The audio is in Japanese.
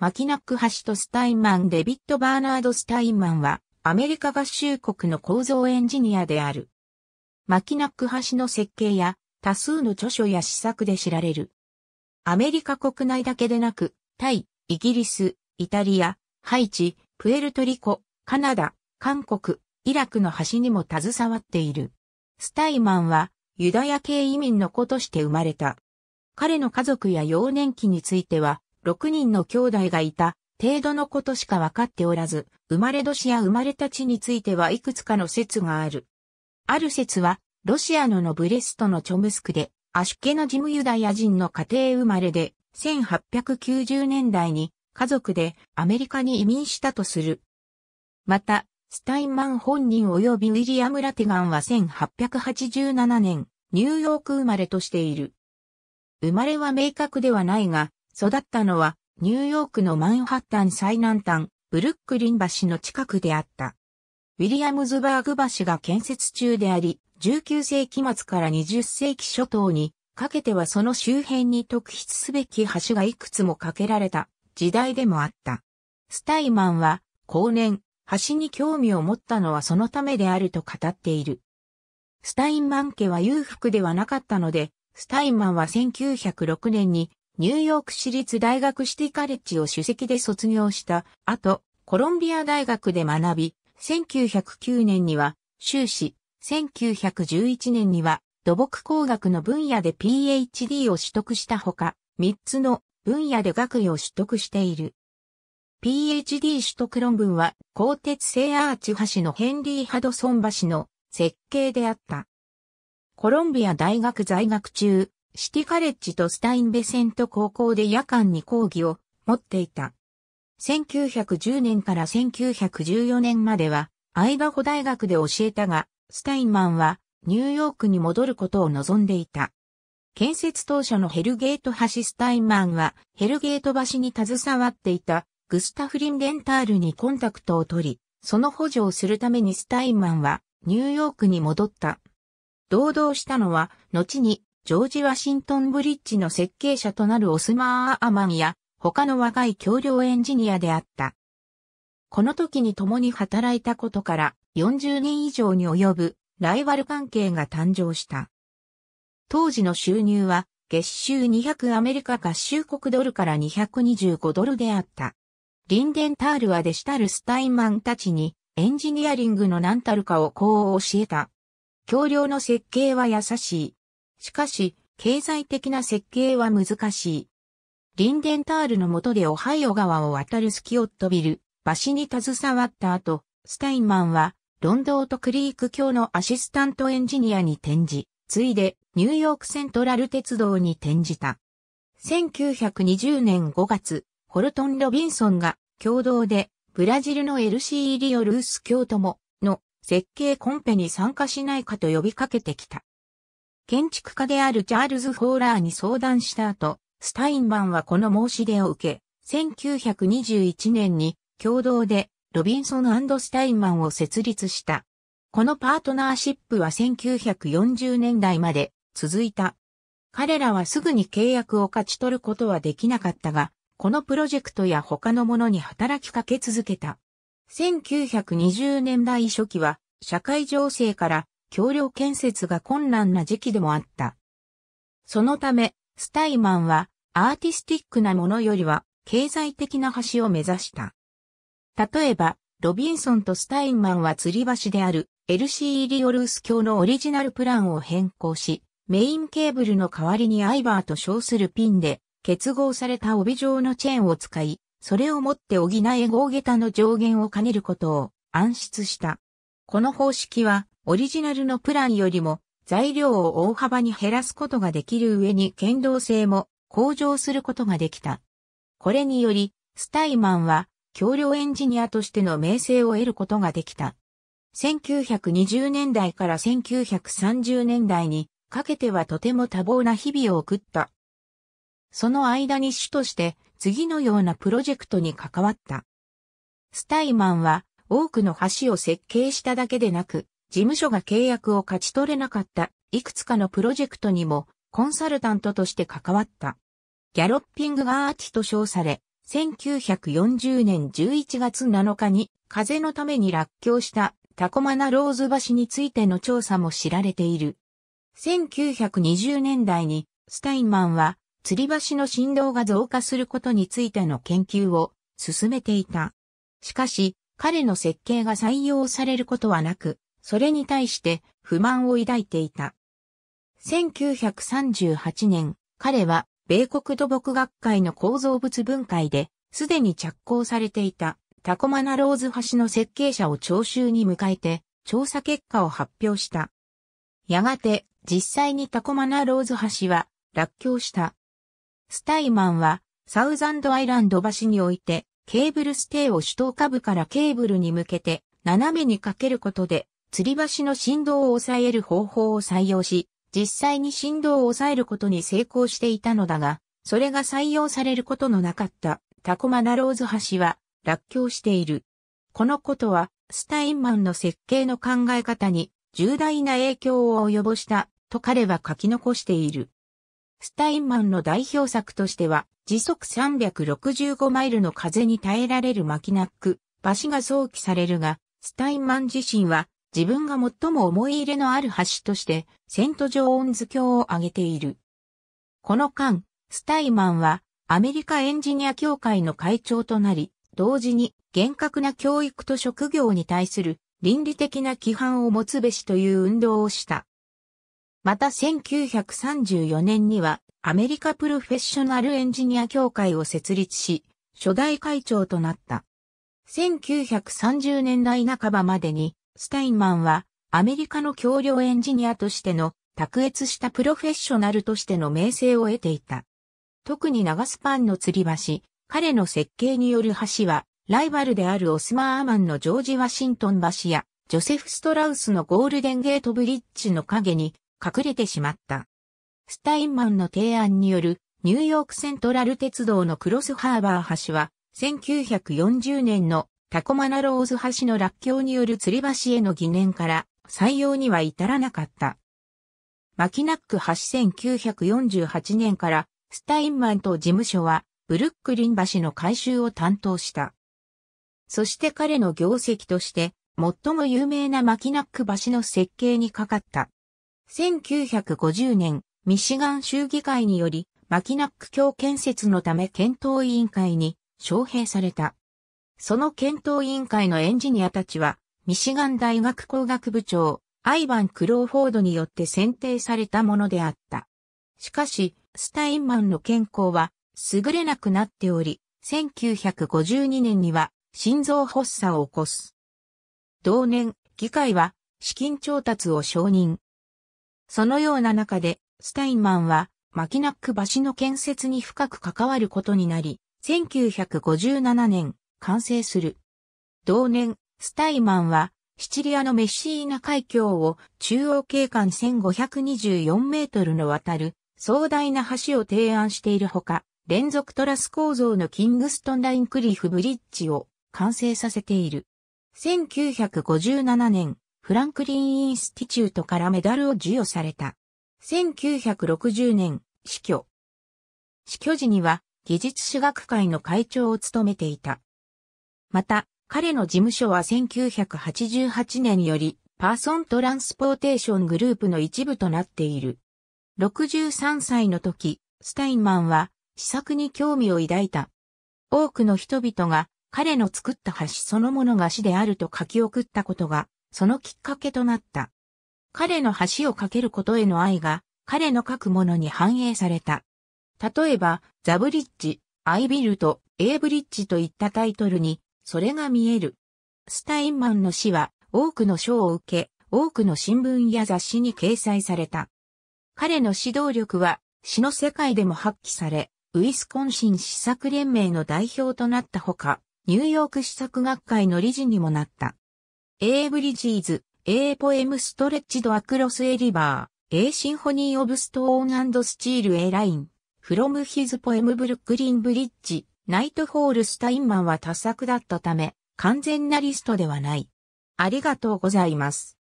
マキナック橋とスタインマン・デビッド・バーナード・スタインマンは、アメリカ合衆国の構造エンジニアである。マキナック橋の設計や、多数の著書や試作で知られる。アメリカ国内だけでなく、タイ、イギリス、イタリア、ハイチ、プエルトリコ、カナダ、韓国、イラクの橋にも携わっている。スタイマンはユダヤ系移民の子として生まれた。彼の家族や幼年期については6人の兄弟がいた程度のことしか分かっておらず、生まれ年や生まれた地についてはいくつかの説がある。ある説は、ロシアのノブレストのチョムスクで、アシュケのジムユダヤ人の家庭生まれで、1890年代に家族でアメリカに移民したとする。また、スタインマン本人及びウィリアム・ラテガンは1887年、ニューヨーク生まれとしている。生まれは明確ではないが、育ったのは、ニューヨークのマンハッタン最南端、ブルックリン橋の近くであった。ウィリアムズバーグ橋が建設中であり、19世紀末から20世紀初頭にかけてはその周辺に特筆すべき橋がいくつも架けられた時代でもあった。スタイマンは後年橋に興味を持ったのはそのためであると語っている。スタインマン家は裕福ではなかったので、スタインマンは1906年にニューヨーク市立大学シティカレッジを主席で卒業した後、コロンビア大学で学び、1909年には修士、1911年には土木工学の分野で PhD を取得したほか、3つの分野で学位を取得している。PhD 取得論文は、鋼鉄製アーチ橋のヘンリー・ハドソン橋の設計であった。コロンビア大学在学中、シティカレッジとスタインベセント高校で夜間に講義を持っていた。1910年から1914年までは、アイバホ大学で教えたが、スタインマンはニューヨークに戻ることを望んでいた。建設当初のヘルゲート橋スタインマンは、ヘルゲート橋に携わっていたグスタフ・リンデンタールにコンタクトを取り、その補助をするためにスタインマンはニューヨークに戻った。同道したのは、後にジョージ・ワシントン・ブリッジの設計者となるオスマー・アーマンや、他の若い橋梁エンジニアであった。この時に共に働いたことから40年以上に及ぶライバル関係が誕生した。当時の収入は月収200アメリカ合衆国ドルから225ドルであった。リンデンタールはデシタルスタインマンたちにエンジニアリングの何たるかをこう教えた。橋梁の設計は優しい。しかし、経済的な設計は難しい。リンデンタールの下でオハイオ川を渡るスキオットビル、橋に携わった後、スタインマンは、ロンドートクリーク教のアシスタントエンジニアに転じ、ついで、ニューヨークセントラル鉄道に転じた。1920年5月、ホルトン・ロビンソンが共同でブラジルの l c ー・リオルース京都もの設計コンペに参加しないかと呼びかけてきた。建築家であるチャールズ・フォーラーに相談した後、スタインマンはこの申し出を受け、1921年に共同でロビンソンスタインマンを設立した。このパートナーシップは1940年代まで続いた。彼らはすぐに契約を勝ち取ることはできなかったが、このプロジェクトや他のものに働きかけ続けた。1920年代初期は、社会情勢から橋梁建設が困難な時期でもあった。そのため、スタイマンはアーティスティックなものよりは経済的な橋を目指した。例えば、ロビンソンとスタインマンは吊り橋である LC ー・リオルース橋のオリジナルプランを変更し、メインケーブルの代わりにアイバーと称するピンで結合された帯状のチェーンを使い、それをもって補え合桁の上限を兼ねることを暗出した。この方式はオリジナルのプランよりも材料を大幅に減らすことができる上に剣道性も向上することができた。これにより、スタイマンは、橋梁エンジニアとしての名声を得ることができた。1920年代から1930年代にかけてはとても多忙な日々を送った。その間に主として次のようなプロジェクトに関わった。スタイマンは多くの橋を設計しただけでなく、事務所が契約を勝ち取れなかったいくつかのプロジェクトにもコンサルタントとして関わった。ギャロッピングがアーチと称され、1940年11月7日に風のために落橋したタコマナローズ橋についての調査も知られている。1920年代にスタインマンは吊り橋の振動が増加することについての研究を進めていた。しかし、彼の設計が採用されることはなく、それに対して不満を抱いていた。1938年、彼は米国土木学会の構造物分解で、すでに着工されていたタコマナローズ橋の設計者を聴衆に迎えて、調査結果を発表した。やがて、実際にタコマナローズ橋は、落橋した。スタイマンは、サウザンドアイランド橋において、ケーブルステーを首都下部からケーブルに向けて、斜めにかけることで、吊り橋の振動を抑える方法を採用し、実際に振動を抑えることに成功していたのだが、それが採用されることのなかったタコマナローズ橋は落橋している。このことは、スタインマンの設計の考え方に重大な影響を及ぼしたと彼は書き残している。スタインマンの代表作としては、時速365マイルの風に耐えられるマキナック、橋が想起されるが、スタインマン自身は自分が最も思い入れのある橋として、セント・ジョーンズ橋を挙げている。この間、スタイマンは、アメリカエンジニア協会の会長となり、同時に厳格な教育と職業に対する倫理的な規範を持つべしという運動をした。また1934年にはアメリカプロフェッショナルエンジニア協会を設立し、初代会長となった。1930年代半ばまでにスタインマンは、アメリカの橋梁エンジニアとしての、卓越したプロフェッショナルとしての名声を得ていた。特に長スパンの吊り橋、彼の設計による橋は、ライバルであるオスマーマンのジョージ・ワシントン橋や、ジョセフ・ストラウスのゴールデンゲートブリッジの影に隠れてしまった。スタインマンの提案によるニューヨークセントラル鉄道のクロスハーバー橋は1940年のタコマナローズ橋の落橋による吊り橋への疑念から採用には至らなかった。マキナック橋1948年からスタインマンと事務所はブルックリン橋の改修を担当した。そして彼の業績として最も有名なマキナック橋の設計にかかった。1950年、ミシガン州議会によりマキナック橋建設のため検討委員会に招聘された。その検討委員会のエンジニアたちは、ミシガン大学工学部長、アイバン・クローフォードによって選定されたものであった。しかし、スタインマンの健康は優れなくなっており、1952年には心臓発作を起こす。同年、議会は資金調達を承認。そのような中で、スタインマンは、マキナック橋の建設に深く関わることになり、1957年、完成する。同年、スタイマンは、シチリアのメッシーナ海峡を中央景観1524メートルの渡る壮大な橋を提案しているほか、連続トラス構造のキングストンラインクリフブリッジを完成させている。1957年、フランクリン・インスティチュートからメダルを授与された。1960年、死去。死去時には、技術史学会の会長を務めていた。また、彼の事務所は1988年より、パーソントランスポーテーショングループの一部となっている。63歳の時、スタインマンは、試作に興味を抱いた。多くの人々が、彼の作った橋そのものが死であると書き送ったことが、そのきっかけとなった。彼の橋を架けることへの愛が、彼の書くものに反映された。例えば、ザ・ブリッジ、アイ・ビルト、エイ・ブリッジといったタイトルに、それが見える。スタインマンの死は多くの賞を受け、多くの新聞や雑誌に掲載された。彼の指導力は詩の世界でも発揮され、ウィスコンシン詩作連盟の代表となったほか、ニューヨーク詩作学会の理事にもなった。A ブリジーズ、A ポエムストレッチドアクロスエリバー、A シンフォニーオブストーンスチールエライン、フロムヒズポエムブルックリンブリッジ、ナイトホールスタインマンは多作だったため、完全なリストではない。ありがとうございます。